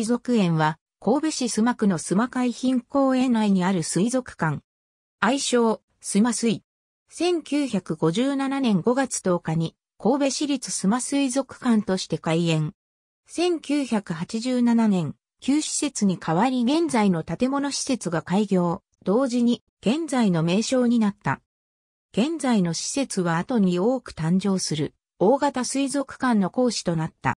水族園は、神戸市須磨区の須磨海浜公園内にある水族館。愛称、須磨水。1957年5月10日に、神戸市立須磨水族館として開園。1987年、旧施設に代わり現在の建物施設が開業、同時に現在の名称になった。現在の施設は後に多く誕生する大型水族館の講師となった。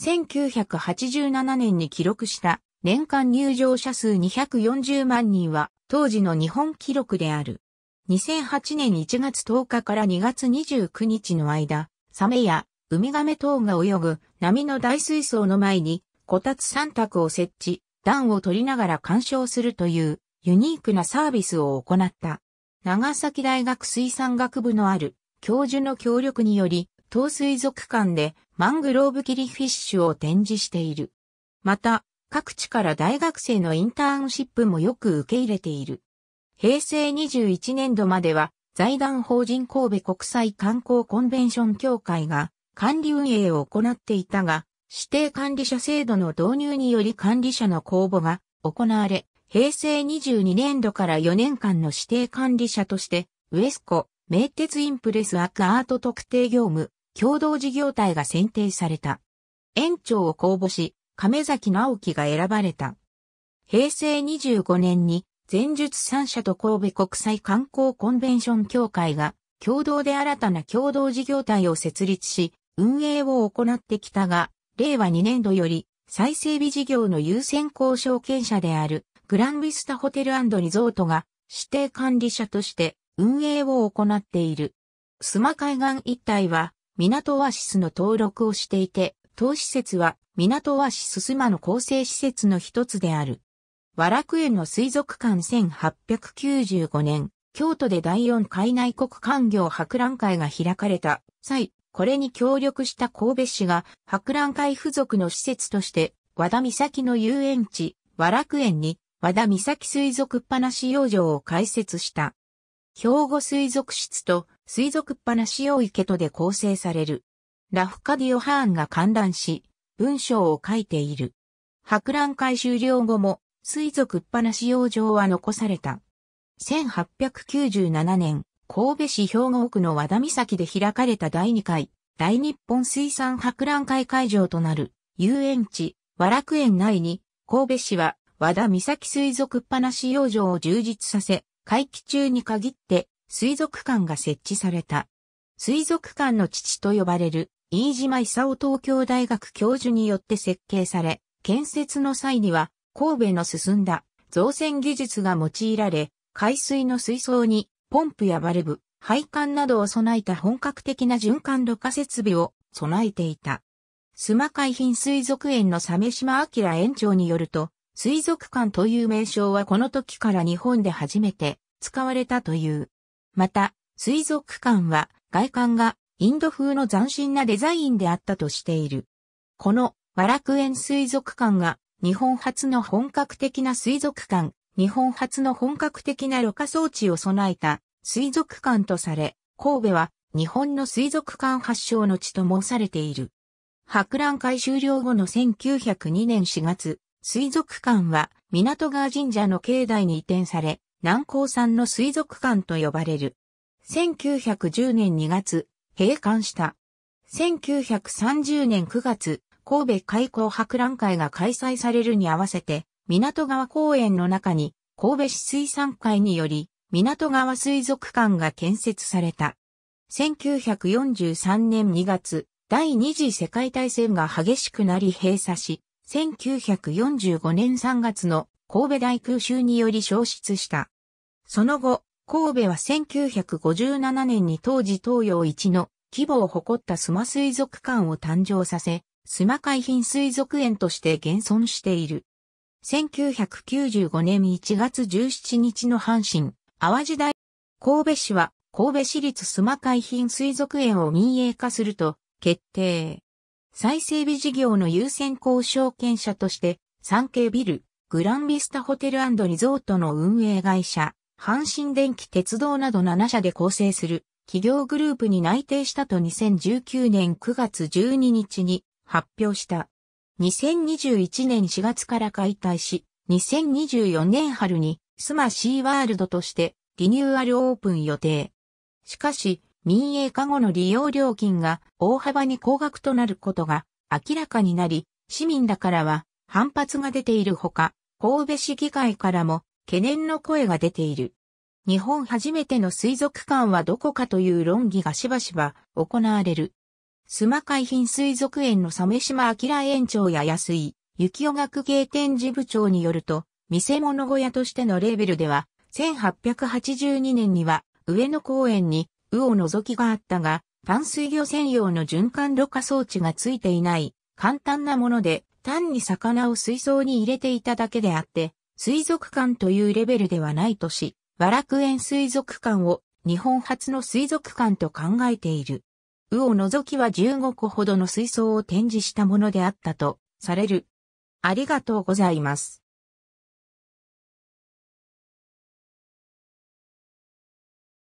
1987年に記録した年間入場者数240万人は当時の日本記録である。2008年1月10日から2月29日の間、サメやウミガメ等が泳ぐ波の大水槽の前に、こたつ三択を設置、暖を取りながら鑑賞するというユニークなサービスを行った。長崎大学水産学部のある教授の協力により、当水族館でマングローブキリフィッシュを展示している。また、各地から大学生のインターンシップもよく受け入れている。平成21年度までは、財団法人神戸国際観光コンベンション協会が管理運営を行っていたが、指定管理者制度の導入により管理者の公募が行われ、平成22年度から4年間の指定管理者として、ウエスコ、名鉄インプレスアクアート特定業務、共同事業体が選定された。園長を公募し、亀崎直樹が選ばれた。平成25年に、前述三社と神戸国際観光コンベンション協会が、共同で新たな共同事業体を設立し、運営を行ってきたが、令和2年度より、再整備事業の優先交渉権者である、グランビスタホテルリゾートが、指定管理者として、運営を行っている。須磨海岸一帯は、港オアシスの登録をしていて、当施設は港オアシススマの構成施設の一つである。和楽園の水族館1895年、京都で第四海内国官業博覧会が開かれた際、これに協力した神戸市が博覧会付属の施設として和田岬の遊園地、和楽園に和田岬水族っぱなし養生を開設した。兵庫水族室と水族っぱなし用池とで構成される。ラフカディオ・ハーンが観覧し、文章を書いている。博覧会終了後も、水族っぱなし用場は残された。1897年、神戸市兵庫区の和田岬で開かれた第2回、大日本水産博覧会会場となる、遊園地、和楽園内に、神戸市は和田岬水族っぱなし養生を充実させ、会期中に限って水族館が設置された。水族館の父と呼ばれる飯島勲東京大学教授によって設計され、建設の際には神戸の進んだ造船技術が用いられ、海水の水槽にポンプやバルブ、配管などを備えた本格的な循環ろ過設備を備えていた。須磨海浜水族園の鮫島明園長によると、水族館という名称はこの時から日本で初めて使われたという。また、水族館は外観がインド風の斬新なデザインであったとしている。この和楽園水族館が日本初の本格的な水族館、日本初の本格的なろ過装置を備えた水族館とされ、神戸は日本の水族館発祥の地と申されている。博覧会終了後の1902年4月、水族館は港川神社の境内に移転され、南高山の水族館と呼ばれる。1910年2月、閉館した。1930年9月、神戸開港博覧会が開催されるに合わせて、港川公園の中に、神戸市水産会により、港川水族館が建設された。1943年2月、第二次世界大戦が激しくなり閉鎖し、1945年3月の神戸大空襲により消失した。その後、神戸は1957年に当時東洋一の規模を誇った須磨水族館を誕生させ、須磨海浜水族園として現存している。1995年1月17日の阪神、淡路大、神戸市は神戸市立須磨海浜水族園を民営化すると決定。再整備事業の優先交渉権者として、産経ビル、グランビスタホテルリゾートの運営会社、阪神電気鉄道など7社で構成する企業グループに内定したと2019年9月12日に発表した。2021年4月から解体し、2024年春にスマシーワールドとしてリニューアルオープン予定。しかし、民営化後の利用料金が大幅に高額となることが明らかになり、市民らからは反発が出ているほか、神戸市議会からも懸念の声が出ている。日本初めての水族館はどこかという論議がしばしば行われる。須磨海浜水族園の鮫島明園長や安井、幸雄学芸展示部長によると、見せ物小屋としてのレーベルでは、1882年には上野公園に魚のぞきがあったが、淡水魚専用の循環ろ過装置がついていない、簡単なもので、単に魚を水槽に入れていただけであって、水族館というレベルではないとし、和楽園水族館を日本初の水族館と考えている。魚を除きは15個ほどの水槽を展示したものであったとされる。ありがとうございます。